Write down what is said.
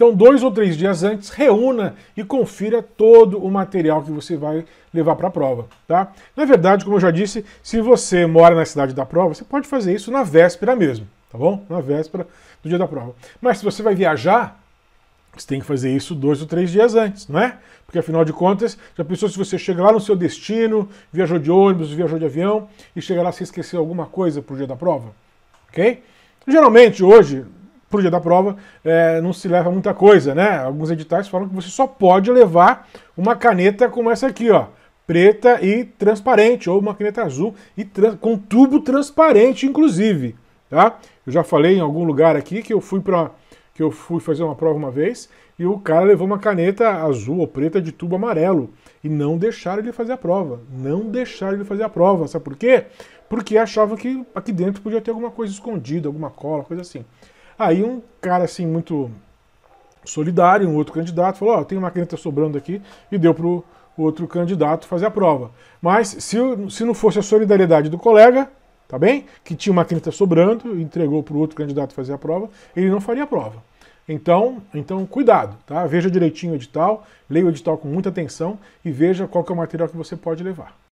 Então, dois ou três dias antes, reúna e confira todo o material que você vai levar para a prova, tá? Na verdade, como eu já disse, se você mora na cidade da prova, você pode fazer isso na véspera mesmo, tá bom? Na véspera do dia da prova. Mas se você vai viajar, você tem que fazer isso dois ou três dias antes, não é? Porque afinal de contas, já pensou se você chega lá no seu destino, viajou de ônibus, viajou de avião e chega lá se esqueceu alguma coisa pro dia da prova, ok? Geralmente hoje pro dia da prova é, não se leva muita coisa, né? Alguns editais falam que você só pode levar uma caneta como essa aqui, ó. Preta e transparente, ou uma caneta azul e com tubo transparente, inclusive. Tá? Eu já falei em algum lugar aqui que eu fui para que eu fui fazer uma prova uma vez e o cara levou uma caneta azul ou preta de tubo amarelo e não deixaram ele fazer a prova. Não deixaram ele fazer a prova, sabe por quê? Porque achava que aqui dentro podia ter alguma coisa escondida, alguma cola, coisa assim. Aí um cara assim muito solidário, um outro candidato, falou: Ó, oh, tem uma caneta sobrando aqui, e deu pro outro candidato fazer a prova. Mas se, se não fosse a solidariedade do colega, tá bem? Que tinha uma caneta sobrando, entregou pro outro candidato fazer a prova, ele não faria a prova. Então, então cuidado, tá? Veja direitinho o edital, leia o edital com muita atenção e veja qual é o material que você pode levar.